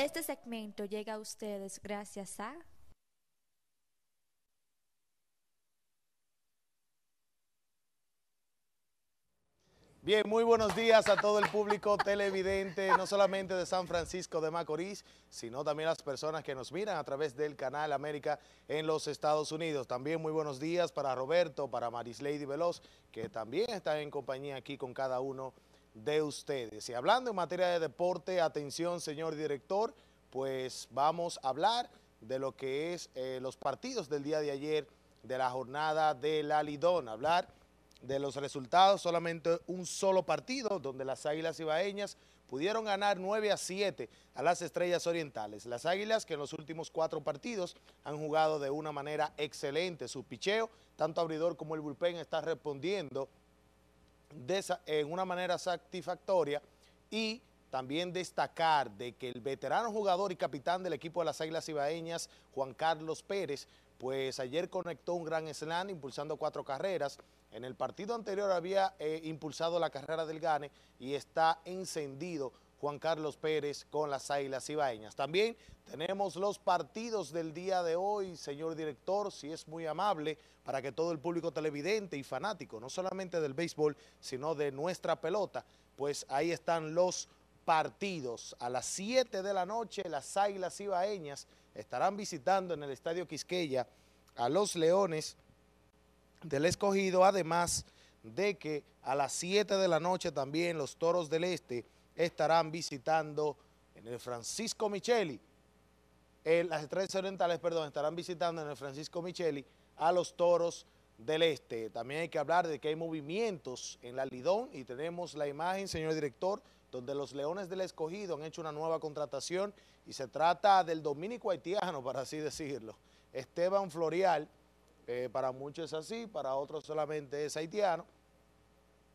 Este segmento llega a ustedes gracias a... Bien, muy buenos días a todo el público televidente, no solamente de San Francisco de Macorís, sino también a las personas que nos miran a través del canal América en los Estados Unidos. También muy buenos días para Roberto, para lady Veloz, que también están en compañía aquí con cada uno de de ustedes. Y hablando en materia de deporte, atención señor director, pues vamos a hablar de lo que es eh, los partidos del día de ayer de la jornada de la Lidón, hablar de los resultados, solamente un solo partido donde las Águilas Ibaeñas pudieron ganar 9 a 7 a las Estrellas Orientales. Las Águilas que en los últimos cuatro partidos han jugado de una manera excelente su picheo, tanto abridor como el bullpen está respondiendo en una manera satisfactoria y también destacar de que el veterano jugador y capitán del equipo de las Águilas Ibaeñas, Juan Carlos Pérez, pues ayer conectó un gran slam impulsando cuatro carreras. En el partido anterior había eh, impulsado la carrera del Gane y está encendido Juan Carlos Pérez con las Águilas Ibaeñas. También tenemos los partidos del día de hoy, señor director, si es muy amable, para que todo el público televidente y fanático, no solamente del béisbol, sino de nuestra pelota, pues ahí están los partidos. A las 7 de la noche, las Águilas Ibaeñas estarán visitando en el Estadio Quisqueya a los Leones del Escogido, además de que a las 7 de la noche también los Toros del Este estarán visitando en el Francisco Micheli, eh, las estrellas orientales, perdón, estarán visitando en el Francisco Micheli a los toros del Este. También hay que hablar de que hay movimientos en la Lidón y tenemos la imagen, señor director, donde los Leones del Escogido han hecho una nueva contratación y se trata del dominico haitiano, para así decirlo, Esteban Florial, eh, para muchos es así, para otros solamente es haitiano,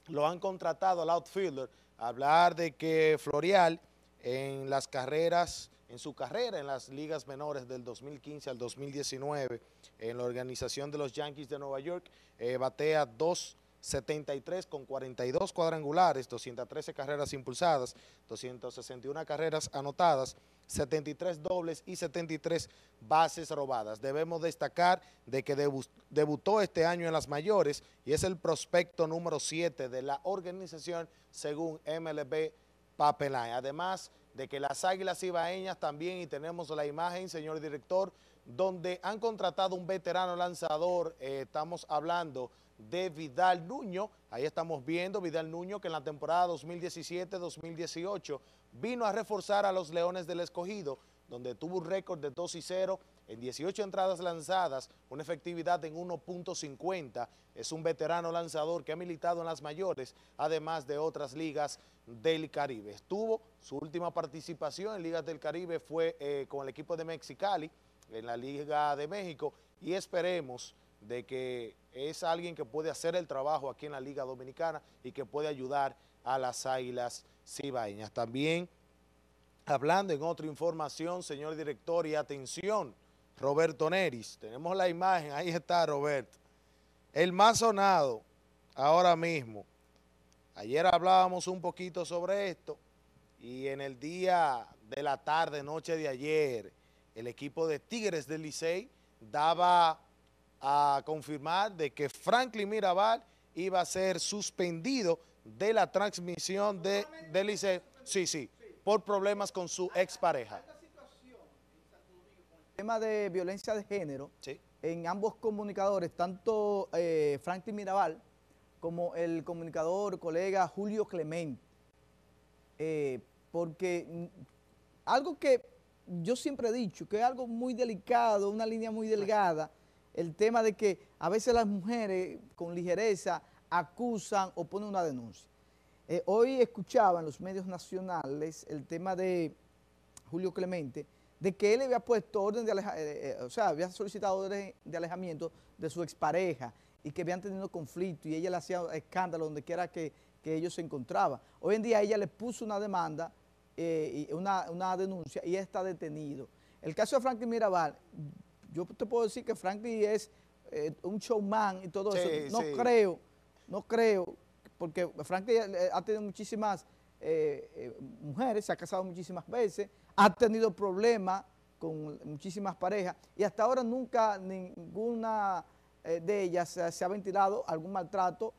lo han contratado al outfielder, hablar de que Florial en las carreras, en su carrera en las ligas menores del 2015 al 2019, en la organización de los Yankees de Nueva York, eh, batea dos 73 con 42 cuadrangulares, 213 carreras impulsadas, 261 carreras anotadas, 73 dobles y 73 bases robadas. Debemos destacar de que debutó este año en las mayores y es el prospecto número 7 de la organización según MLB Papeline. Además de que las Águilas Ibaeñas también, y tenemos la imagen, señor director, donde han contratado un veterano lanzador, eh, estamos hablando de Vidal Nuño, ahí estamos viendo Vidal Nuño que en la temporada 2017-2018 vino a reforzar a los Leones del Escogido, donde tuvo un récord de 2 y 0 en 18 entradas lanzadas, una efectividad en 1.50, es un veterano lanzador que ha militado en las mayores, además de otras ligas del Caribe. Estuvo, su última participación en ligas del Caribe fue eh, con el equipo de Mexicali, en la Liga de México y esperemos de que es alguien que puede hacer el trabajo aquí en la Liga Dominicana y que puede ayudar a las Águilas Cibaeñas. También, hablando en otra información, señor director, y atención, Roberto Neris, tenemos la imagen, ahí está Roberto, el más sonado ahora mismo. Ayer hablábamos un poquito sobre esto y en el día de la tarde, noche de ayer, el equipo de Tigres del Licey daba a confirmar de que Franklin Mirabal iba a ser suspendido de la transmisión de, de Licey, sí, sí, por problemas con su expareja. El tema de violencia de género, en ambos comunicadores, tanto eh, Franklin Mirabal como el comunicador, colega Julio Clemente, eh, porque algo que yo siempre he dicho que es algo muy delicado, una línea muy delgada, el tema de que a veces las mujeres con ligereza acusan o ponen una denuncia. Eh, hoy escuchaba en los medios nacionales el tema de Julio Clemente, de que él había puesto orden de eh, eh, o sea, había solicitado orden de alejamiento de su expareja y que habían tenido conflicto y ella le hacía escándalo donde quiera que, que ellos se encontraban. Hoy en día ella le puso una demanda eh, una, una, denuncia y está detenido. El caso de Franklin Mirabal, yo te puedo decir que Franklin es eh, un showman y todo eso. No creo, no creo, porque Franklin eh, ha tenido muchísimas mujeres, se ha casado muchísimas veces, ha tenido problemas con muchísimas parejas y hasta ahora nunca ninguna de ellas se, se ha ventilado algún maltrato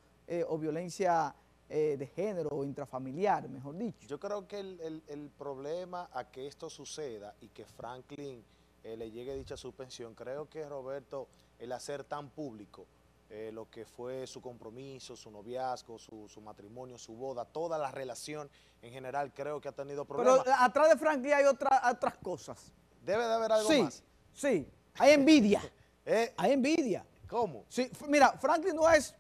o violencia eh, de género o intrafamiliar, mejor dicho. Yo creo que el, el, el problema a que esto suceda y que Franklin eh, le llegue dicha suspensión, creo que Roberto, el hacer tan público eh, lo que fue su compromiso, su noviazgo, su, su, matrimonio, su boda, toda la relación en general, creo que ha tenido problemas. Pero atrás de Franklin hay otra, otras cosas. Debe de haber algo más. Sí, hay envidia. hay envidia. ¿Cómo? Sí, mira, Franklin no es,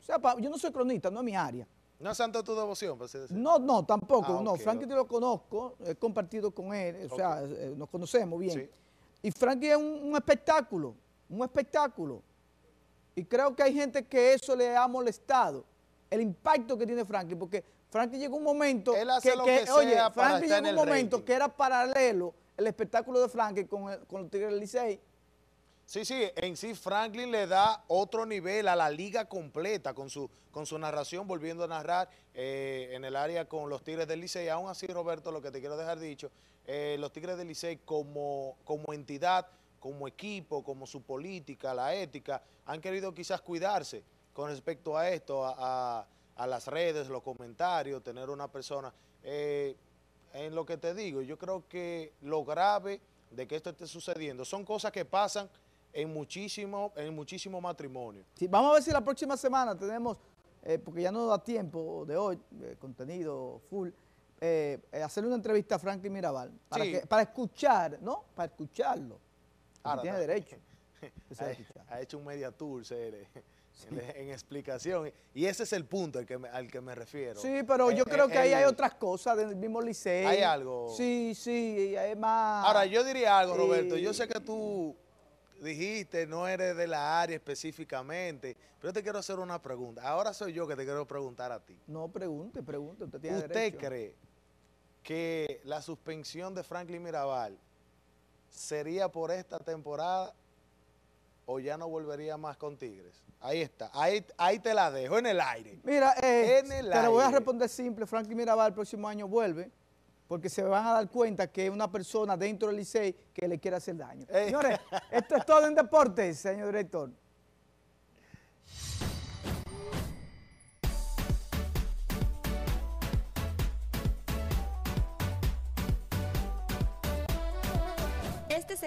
o sea, yo no soy cronista, no es mi área. ¿No es santo tu devoción, por así No, no, tampoco. Ah, no, Frankie te lo conozco, he compartido con él, o sea, eh, nos conocemos bien. Y Frankie es un, espectáculo, un espectáculo. Y creo que hay gente que eso le ha molestado, el impacto que tiene Frankie, porque Frankie llegó un momento él hace que, lo que, oye, Frankie llegó un momento que era paralelo el espectáculo de Frankie con, con los Tigres del Licey Sí, sí, en sí Franklin le da otro nivel a la liga completa con su, con su narración, volviendo a narrar eh, en el área con los Tigres del Licey. Aún así, Roberto, lo que te quiero dejar dicho, eh, los Tigres del Licey como, como entidad, como equipo, como su política, la ética, han querido quizás cuidarse con respecto a esto, a, a, las redes, los comentarios, tener una persona. Eh, en lo que te digo, yo creo que lo grave de que esto esté sucediendo son cosas que pasan en muchísimo, en muchísimo matrimonio. Sí, vamos a ver si la próxima semana tenemos, eh, porque ya no da tiempo de hoy, eh, contenido full, eh, hacerle una entrevista a Franklin Mirabal para, que, para escuchar, ¿no? Para escucharlo. tiene derecho. ha, hecho un media tour, En, explicación. Y ese es el punto al que me, al que me refiero. Sí, pero yo creo que ahí hay otras cosas del mismo liceo. Hay algo. Sí, sí, hay más... Ahora, yo diría algo, Roberto. Yo sé que tú dijiste, no eres de la área específicamente, pero te quiero hacer una pregunta. Ahora soy yo que te quiero preguntar a ti. No, pregunte, pregunte, usted tiene ¿Usted cree que la suspensión de Franklin Mirabal sería por esta temporada o ya no volvería más con Tigres? Ahí está, ahí, ahí te la dejo, en el aire. Mira, eh, te lo voy a responder simple, Franklin Mirabal el próximo año vuelve porque se van a dar cuenta que es una persona dentro del Licey que le quiere hacer daño. Eh. Señores, esto es todo en deportes, señor director. Este